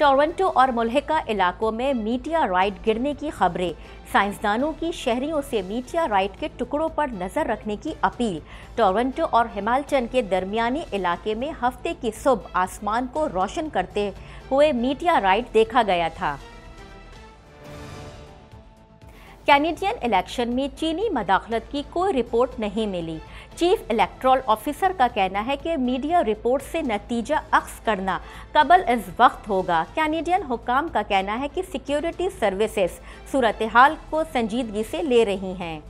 Toronto और मुलहका इलाकों में मीटिया राइट गिरने की खबरें साइंसदानों की शहरियों से मीटिया राइट के टुकड़ों पर नज़र रखने की अपील टोरंटो और हिमालचन के दरमियानी इलाके में हफ्ते की सुबह आसमान को रोशन करते हुए मीटिया राइट देखा गया था कैनेडियन इलेक्शन में चीनी मदाखलत की कोई रिपोर्ट नहीं मिली चीफ इलेक्ट्रल ऑफिसर का कहना है कि मीडिया रिपोर्ट से नतीजा अक्स करना कबल इस वक्त होगा कैनेडियन हुकाम का कहना है कि सिक्योरिटी सर्विसेज सूरत हाल को संजीदगी से ले रही हैं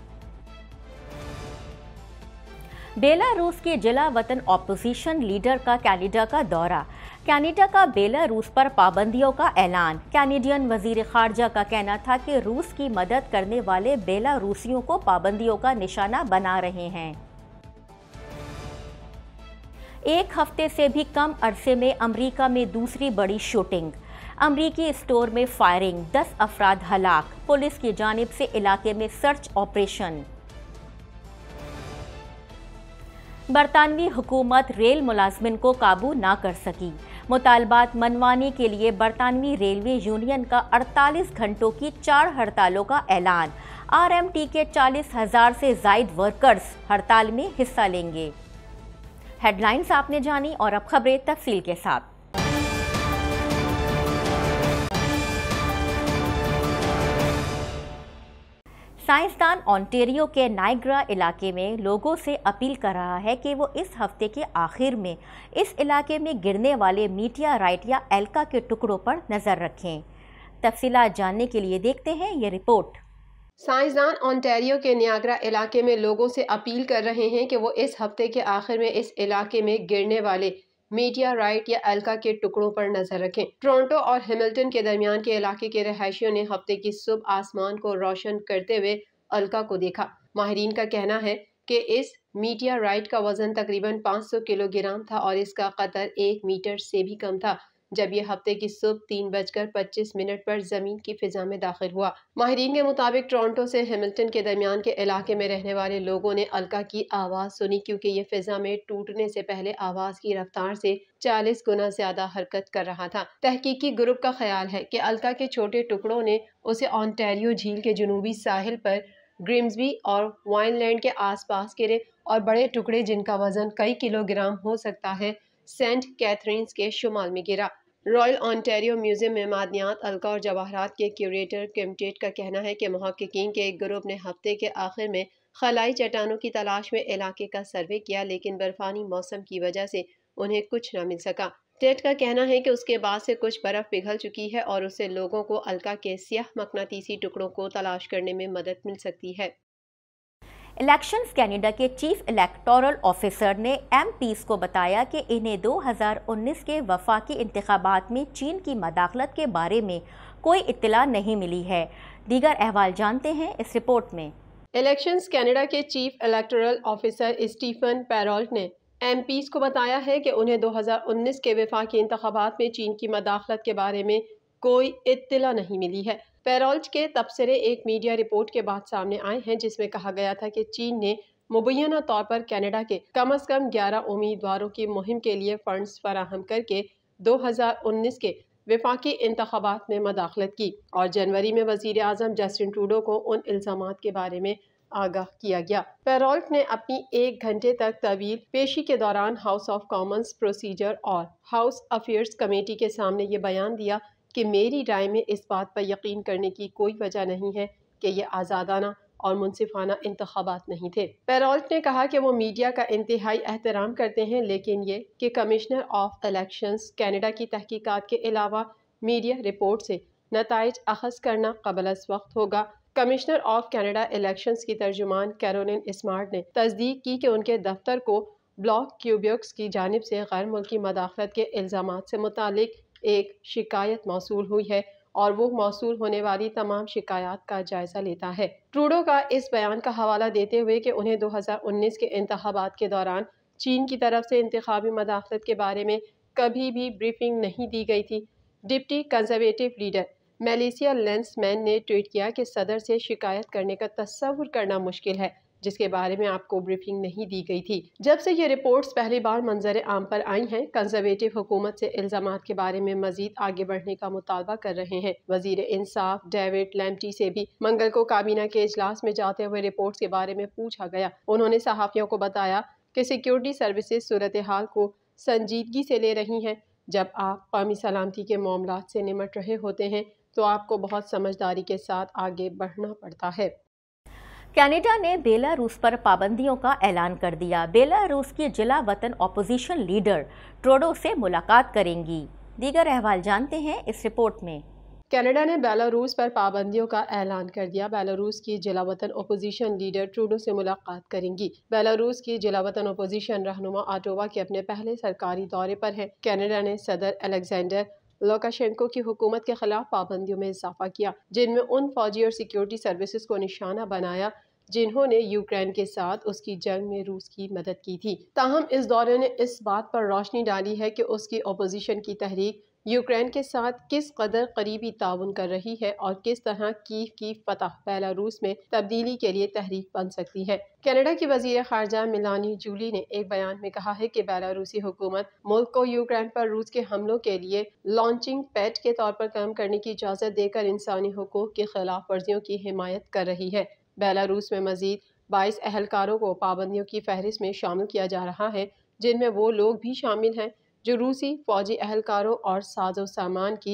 बेलारूस के जिला वतन ऑपोजिशन लीडर का कैनेडा का दौरा कैनेडा का बेलारूस पर पाबंदियों का ऐलान कैनेडियन वजीर खारजा का कहना था कि रूस की मदद करने वाले बेलारूसियों को पाबंदियों का निशाना बना रहे हैं एक हफ्ते से भी कम अरसे में अमेरिका में दूसरी बड़ी शूटिंग अमरीकी स्टोर में फायरिंग दस अफराद हलाक पुलिस की जानब से इलाके में सर्च ऑपरेशन बरतानवी हुकूमत रेल मुलाजमन को काबू ना कर सकी मुतालबात मनवाने के लिए बरतानवी रेलवे यूनियन का 48 घंटों की चार हड़तालों का ऐलान आरएमटी के चालीस हज़ार से जायद वर्कर्स हड़ताल में हिस्सा लेंगे हेडलाइंस आपने जानी और अब खबरें तफसील के साथ साइंसदान ऑन्टेरियो के नाइग्रा इलाके में लोगों से अपील कर रहा है कि वो इस हफ्ते के आखिर में इस इलाके में गिरने वाले मीटिया राइट या एल्का के टुकड़ों पर नज़र रखें तफसीला जानने के लिए देखते हैं ये रिपोर्ट साइंसदान ओंटारियो के न्यागरा इलाके में लोगों से अपील कर रहे हैं कि वो इस हफ्ते के आखिर में इस इलाके में गिरने वाले मीडिया राइट या एल्का के टुकड़ों पर नजर रखें टोरंटो और हेमिल्टन के दरमियान के इलाके के रहायशियों ने हफ्ते की सुबह आसमान को रोशन करते हुए अलका को देखा माहरीन का कहना है कि इस मीडिया राइट का वजन तकरीबन 500 किलोग्राम था और इसका कतर एक मीटर से भी कम था जब ये हफ्ते की सुबह तीन बजकर पच्चीस मिनट पर ज़मीन की फिजा में दाखिल हुआ माहरीन के मुताबिक टोरंटो से हेमिल्टन के दरमियान के इलाके में रहने वाले लोगों ने अलका की आवाज़ सुनी क्योंकि ये फिजा में टूटने से पहले आवाज़ की रफ्तार से चालीस गुना ज्यादा हरकत कर रहा था तहकीकी ग्रुप का ख्याल है कि अलका के छोटे टुकड़ों ने उसे ऑनटेरियो झील के जनूबी साहिल पर ग्रिम्सबी और वाइनलैंड के आसपास गिरे और बड़े टुकड़े जिनका वजन कई किलोग्राम हो सकता है सेंट कैथरीन्स के शुमाल में गिरा रॉयल ऑन्टेरियो म्यूजियम में मादनियात अलका और जवाहरात के क्यूरेटर किमटेट का कहना है कि महक्कीन के एक ग्रुप ने हफ्ते के आखिर में खलाई चट्टानों की तलाश में इलाके का सर्वे किया लेकिन बर्फानी मौसम की वजह से उन्हें कुछ न मिल सका टेट का कहना है कि उसके बाद से कुछ बर्फ पिघल चुकी है और उससे लोगों को अलका के सियाह मकनातीसी टुकड़ों को तलाश करने में मदद मिल सकती है इलेक्शंस कैनेडा के चीफ इलेक्टोरल ऑफिसर ने एम को बताया कि इन्हें 2019 के वफाकी इंतबात में चीन की मदाखलत के बारे में कोई इतला नहीं मिली है दीगर अहवाल जानते हैं इस रिपोर्ट में इलेक्शंस कैनेडा के chief electoral officer Stephen Perrault ने एम को बताया है कि उन्हें 2019 के वफाकी इंतबात में चीन की मदाखलत के बारे में कोई इतला नहीं मिली है पेरोल्ज के तबसरे एक मीडिया रिपोर्ट के बाद सामने आए हैं जिसमें कहा गया था कि चीन ने मुबैना तौर पर कनाडा के कम अज कम 11 उम्मीदवारों की मुहिम के लिए फंड्स फराहम करके 2019 के विफाकी इंतबात में मदाखलत की और जनवरी में वजीर अजम जस्टिन टूडो को उन इल्ज़ाम के बारे में आगाह किया गया पेरोल्ट ने अपनी एक घंटे तक तवील पेशी के दौरान हाउस ऑफ कॉमन्स प्रोसीजर और हाउस अफेयर्स कमेटी के सामने ये बयान दिया कि मेरी राय में इस बात पर यकीन करने की कोई वजह नहीं है कि ये आज़ादाना और मुनसिफाना इंतबात नहीं थे पेरोल्ट ने कहा कि वो मीडिया का इंतहाई एहतराम करते हैं लेकिन ये कि कमिश्नर ऑफ इलेक्शंस कनाडा की तहकीकात के अलावा मीडिया रिपोर्ट से नतज अखज़ करना कबल वक्त होगा कमिश्नर ऑफ कनाडा इलेक्शंस की तर्जुमान कैरोन स्मार्ट ने तस्दीक की कि उनके दफ्तर को ब्लॉक क्यूबिक्स की जानब से गैर मुल्की मदाखलत के इल्ज़ाम से मुतक एक शिकायत मौसू हुई है और वो मौसू होने वाली तमाम शिकायत का जायज़ा लेता है ट्रूडो का इस बयान का हवाला देते हुए कि उन्हें 2019 के इंतबात के दौरान चीन की तरफ से इंतबी मदाखलत के बारे में कभी भी ब्रीफिंग नहीं दी गई थी deputy Conservative leader Melissa Lantsman ने ट्वीट किया कि सदर से शिकायत करने का तस्वुर करना मुश्किल है जिसके बारे में आपको ब्रीफिंग नहीं दी गई थी जब से ये रिपोर्ट्स पहली बार मंजर आम पर आई हैं कंजर्वेटिव हुकूमत से इल्जाम के बारे में मजीद आगे बढ़ने का मुतालबा कर रहे हैं वजीर इंसाफ डेविड लैमटी से भी मंगल को काबीना के इजलास में जाते हुए रिपोर्ट के बारे में पूछा गया उन्होंने सहाफ़ियों को बताया कि सिक्योरिटी सर्विसेज सूरत हाल को संजीदगी से ले रही हैं जब आप कौमी सलामती के मामला से निमट रहे होते हैं तो आपको बहुत समझदारी के साथ आगे बढ़ना पड़ता है कनाडा ने बेलारूस पर पाबंदियों का ऐलान कर दिया बेलारूस की जिला वतन ऑपोजिशन लीडर ट्रोडो से मुलाकात करेंगी दीगर अहवाल जानते हैं इस रिपोर्ट में कनाडा ने बेलारूस पर पाबंदियों का ऐलान कर दिया बेलारूस की जिला वतन अपोजिशन लीडर ट्रूडो से मुलाकात करेंगी बेलारूस की जिला वतन अपोजिशन रहनुमा आटोवा के अपने पहले सरकारी दौरे पर हैं कनाडा ने सदर अलेक्जेंडर लोकाशेंको की हुकूमत के खिलाफ पाबंदियों में इजाफा किया जिनमें उन फौजी और सिक्योरिटी सर्विसेज को निशाना बनाया जिन्होंने यूक्रेन के साथ उसकी जंग में रूस की मदद की थी ताहम इस दौरे ने इस बात पर रोशनी डाली है कि उसकी अपोजिशन की तहरीक यूक्रेन के साथ किस कदर करीबी ताउन कर रही है और किस तरह कीव की फतह बेलारूस में तब्दीली के लिए तहरीक बन सकती है कनाडा की वजीर खारजा मिलानी जूली ने एक बयान में कहा है कि बेलारूसी हुकूमत मुल्क को यूक्रेन पर रूस के हमलों के लिए लॉन्चिंग पैड के तौर पर काम करने की इजाज़त देकर इंसानी हकूक की खिलाफ वर्जियों की हिमायत कर रही है बेलारूस में मजीद बाईस अहलकारों को पाबंदियों की फहरिस्त में शामिल किया जा रहा है जिनमें वो लोग भी शामिल हैं जो रूसी फौजी अहलकारों और साजो सामान की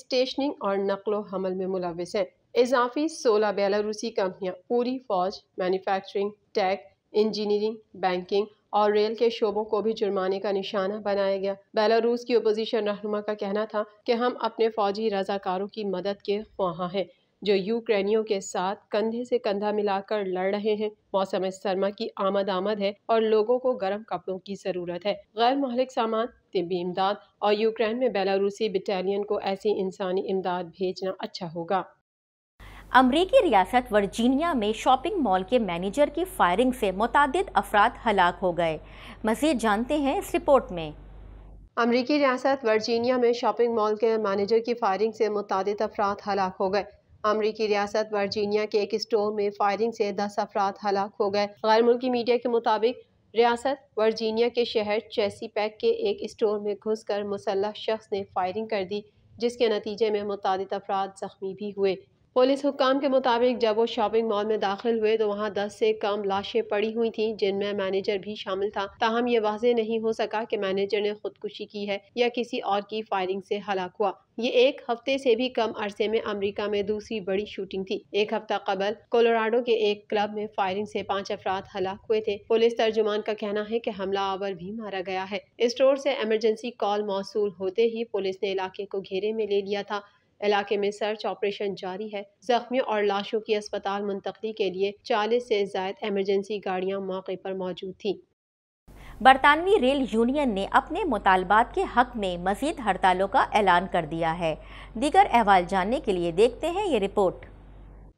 स्टेशनिंग और व हमल में मुलविस हैं इजाफी सोलह बेलारूसी कंपनियाँ पूरी फौज मैन्युफैक्चरिंग टैक इंजीनियरिंग बैंकिंग और रेल के शोबों को भी जुर्माने का निशाना बनाया गया बेलारूस की ओपोजिशन रहनुमा का कहना था कि हम अपने फौजी रजाकारों की मदद के वहाँ हैं जो यूक्रेनियों के साथ कंधे से कंधा मिलाकर लड़ रहे हैं मौसम सरमा की आमद आमद है और लोगों को गर्म कपड़ों की जरूरत है गैर महलिक सामान तिबी इमदाद और यूक्रेन में बेलारूसी बटालियन को ऐसी इंसानी इमदाद भेजना अच्छा होगा अमरीकी रियासत वर्जीनिया में शॉपिंग मॉल के मैनेजर की फायरिंग से मुतद अफराद हलाक हो गए मजीद जानते हैं इस रिपोर्ट में अमरीकी रियासत वर्जीनिया में शॉपिंग मॉल के मैनेजर की फायरिंग से मुतद अफराद हलाक हो गए अमरीकी रियासत वर्जीनिया के एक स्टोर में फायरिंग से दस अफराद हलाक हो गए गैर मुल्की मीडिया के मुताबिक रियासत वर्जीनिया के शहर चेसी पैक के एक स्टोर में घुस कर मुसल्ह शख्स ने फायरिंग कर दी जिसके नतीजे में मुतद अफराद ज़ख्मी भी हुए पुलिस हुकाम के मुताबिक जब वो शॉपिंग मॉल में दाखिल हुए तो वहाँ दस से कम लाशें पड़ी हुई थीं जिनमें मैनेजर भी शामिल था ताहम ये वाजे नहीं हो सका कि मैनेजर ने खुदकुशी की है या किसी और की फायरिंग से हलाक हुआ ये एक हफ्ते से भी कम अरसे में अमेरिका में दूसरी बड़ी शूटिंग थी एक हफ्ता कबल कोलोराडो के एक क्लब में फायरिंग से पांच अफराद हलाक हुए थे पुलिस तर्जुमान का कहना है कि हमला आवर भी मारा गया है स्टोर से इमरजेंसी कॉल मौसू होते ही पुलिस ने इलाके को घेरे में ले लिया था इलाके में सर्च ऑपरेशन जारी है जख्मियों और लाशों की अस्पताल मुंतकली के लिए चालीस से जायद एमरजेंसी गाड़ियाँ मौके पर मौजूद थी बरतानवी रेल यूनियन ने अपने मुतालबात के हक में मजीद हड़तालों का ऐलान कर दिया है दीगर अहवाल जानने के लिए देखते हैं ये रिपोर्ट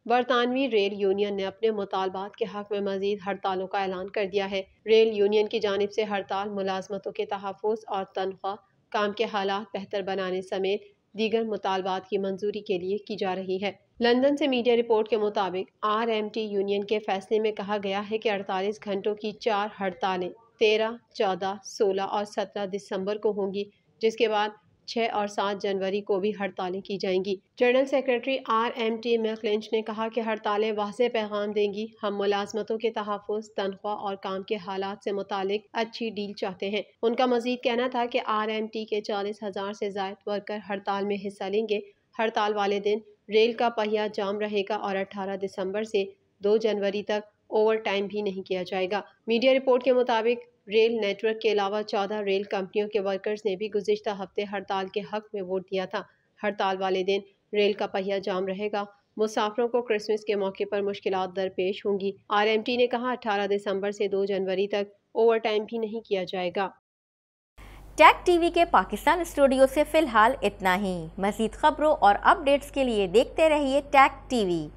बरतानवी रेल यूनियन ने अपने मुतालबात के हक में मजीद हड़तालों का ऐलान कर दिया है रेल यूनियन की जानब से हड़ताल मुलाजमतों के तहफ़ और तनख्वाह काम के हालात बेहतर बनाने समेत दीगर मुतालबात की मंजूरी के लिए की जा रही है लंदन से मीडिया रिपोर्ट के मुताबिक आर एम टी यूनियन के फैसले में कहा गया है कि 48 घंटों की चार हड़तालें 13, 14, 16 और 17 दिसंबर को होंगी जिसके बाद छः और सात जनवरी को भी हड़तालें की जाएंगी general secretary R M T Mick Lynch ने कहा कि हड़तालें वाज पैगाम देंगी हम मुलाजमतों के तहफ़ तनख्वाह और काम के हालात से मुतक अच्छी डील चाहते हैं उनका मजीद कहना था कि आर एम टी के चालीस हज़ार से जायद वर्कर हड़ताल में हिस्सा लेंगे हड़ताल वाले दिन रेल का पहिया जाम रहेगा और अठारह दिसंबर से दो जनवरी तक ओवर टाइम भी नहीं किया जाएगा मीडिया रिपोर्ट के मुताबिक रेल नेटवर्क के अलावा चौदह रेल कंपनियों के वर्कर्स ने भी गुजशत हफ्ते हड़ताल के हक में वोट दिया था हड़ताल वाले दिन रेल का पहिया जाम रहेगा मुसाफरों को क्रिसमस के मौके पर मुश्किल दरपेश होंगी टी ने कहा अठारह दिसंबर से दो जनवरी तक टाइम भी नहीं किया जाएगा टैक टीवी के पाकिस्तान स्टूडियो से फिलहाल इतना ही मजीद खबरों और अपडेट्स के लिए देखते रहिए टैक टीवी